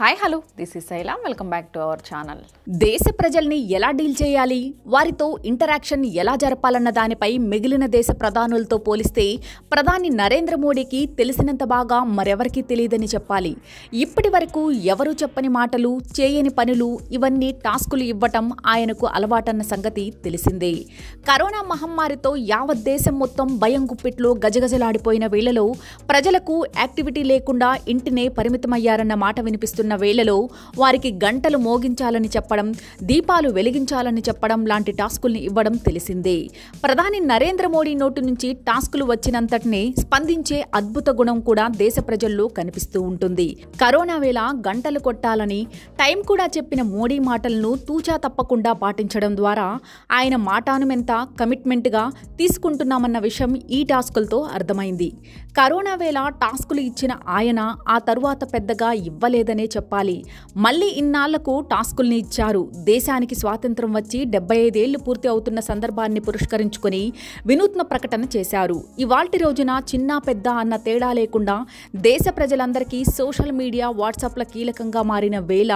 hi hello this is Shaila welcome back to our channel దేశ ప్రజల్ని ఎలా డీల్ చేయాలి వారితో ఇంటరాక్షన్ ఎలా జరపాలన్న దానిపై మిగిలిన దేశ ప్రధానులతో పోలిస్తే ప్రధాని నరేంద్ర మోడీకి తెలిసినంత బాగా మరెవరికీ తెలియదని చెప్పాలి ఇప్పటి వరకు ఎవరూ చెప్పని మాటలు చేయని పనులు ఇవన్నీ టాస్కులు ఇవ్వటం ఆయనకు అలవాటన్న సంగతి తెలిసిందే కరోనా మహమ్మారితో యావత్ దేశం మొత్తం భయం గుప్పిట్లో గజగజలాడిపోయిన వేళలో ప్రజలకు యాక్టివిటీ లేకుండా ఇంటినే పరిమితమయ్యారన్న మాట వినిపిస్తున్న చేస్తున్న వేళలో వారికి గంటలు మోగించాలని చెప్పడం దీపాలు వెలిగించాలని చెప్పడం లాంటి టాస్కుల్ని ఇవ్వడం తెలిసిందే ప్రధాని నరేంద్ర మోడీ నోటి నుంచి టాస్కులు వచ్చినంతటినే స్పందించే అద్భుత గుణం కూడా దేశ ప్రజల్లో కనిపిస్తూ ఉంటుంది కరోనా వేళ గంటలు కొట్టాలని టైం కూడా చెప్పిన మోడీ మాటలను తూచా తప్పకుండా పాటించడం ద్వారా ఆయన మాటానుమెంత కమిట్మెంట్గా తీసుకుంటున్నామన్న విషయం ఈ టాస్కులతో అర్థమైంది కరోనా వేళ టాస్కులు ఇచ్చిన ఆయన ఆ తరువాత పెద్దగా ఇవ్వలేదనే చెప్పాలి మళ్ళీ ఇన్నాళ్లకు టాస్కుల్ని ఇచ్చారు దేశానికి స్వాతంత్రం వచ్చి డెబ్బై ఐదేళ్లు పూర్తి అవుతున్న సందర్భాన్ని పురస్కరించుకొని వినూత్న ప్రకటన చేశారు ఇవాల్టి రోజున చిన్న పెద్ద అన్న తేడా లేకుండా దేశ ప్రజలందరికీ సోషల్ మీడియా వాట్సాప్ల కీలకంగా మారిన వేళ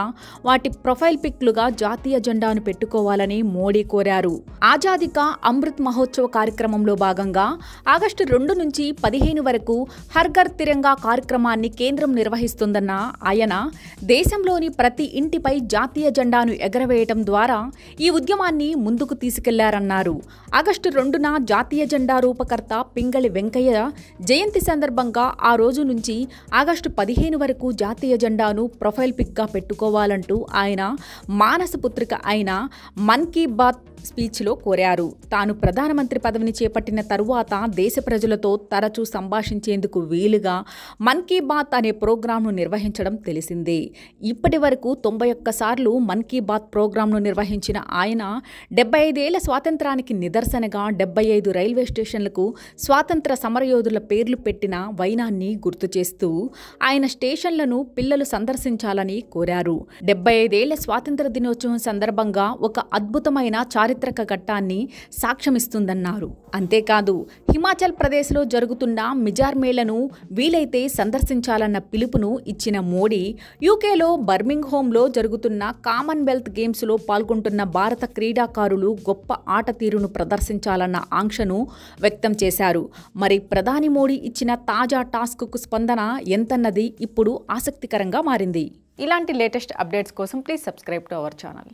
వాటి ప్రొఫైల్ పిక్లుగా జాతీయ జెండాను పెట్టుకోవాలని మోడీ కోరారు ఆజాదికా అమృత్ మహోత్సవ కార్యక్రమంలో భాగంగా ఆగస్టు రెండు నుంచి పదిహేను వరకు హర్ఘర్ తిరంగా కార్యక్రమాన్ని కేంద్రం నిర్వహిస్తుందన్న ఆయన దేశంలోని ప్రతి ఇంటిపై జాతీయ జెండాను ఎగరవేయటం ద్వారా ఈ ఉద్యమాన్ని ముందుకు తీసుకెళ్లారన్నారు ఆగస్టు రెండున జాతీయ జెండా రూపకర్త పింగళి వెంకయ్య జయంతి సందర్భంగా ఆ రోజు నుంచి ఆగస్టు పదిహేను వరకు జాతీయ జెండాను ప్రొఫైల్ పిక్గా పెట్టుకోవాలంటూ ఆయన మానస పుత్రిక అయిన మన్ కీ బాత్ స్పీచ్లో కోరారు తాను ప్రధానమంత్రి పదవిని చేపట్టిన తరువాత దేశ ప్రజలతో తరచూ సంభాషించేందుకు వీలుగా మన్ కీ బాత్ అనే ప్రోగ్రాంను నిర్వహించడం తెలిసిందే చేసింది ఇప్పటి వరకు తొంభై ఒక్కసార్లు మన్ కీ బాత్ ప్రోగ్రాంను నిర్వహించిన ఆయన డెబ్బై ఐదేళ్ల స్వాతంత్రానికి నిదర్శనగా డెబ్బై ఐదు రైల్వే స్టేషన్లకు స్వాతంత్ర సమరయోధుల పేర్లు పెట్టిన వైనాన్ని గుర్తు చేస్తూ ఆయన స్టేషన్లను పిల్లలు సందర్శించాలని కోరారు డెబ్బై ఐదేళ్ల స్వాతంత్ర దినోత్సవం సందర్భంగా ఒక అద్భుతమైన చారిత్రక ఘట్టాన్ని సాక్ష్యమిస్తుందన్నారు అంతేకాదు హిమాచల్ ప్రదేశ్లో జరుగుతున్న మిజార్మేలను వీలైతే సందర్శించాలన్న పిలుపును ఇచ్చిన మోడీ యూకేలో బర్మింగ్ హోమ్లో జరుగుతున్న కామన్వెల్త్ గేమ్స్లో పాల్గొంటున్న భారత క్రీడాకారులు గొప్ప ఆట తీరును ప్రదర్శించాలన్న ఆంక్షను వ్యక్తం చేశారు మరి ప్రధాని మోడీ ఇచ్చిన తాజా టాస్క్కు స్పందన ఎంతన్నది ఇప్పుడు ఆసక్తికరంగా మారింది ఇలాంటి లేటెస్ట్ అప్డేట్స్ కోసం please subscribe to our channel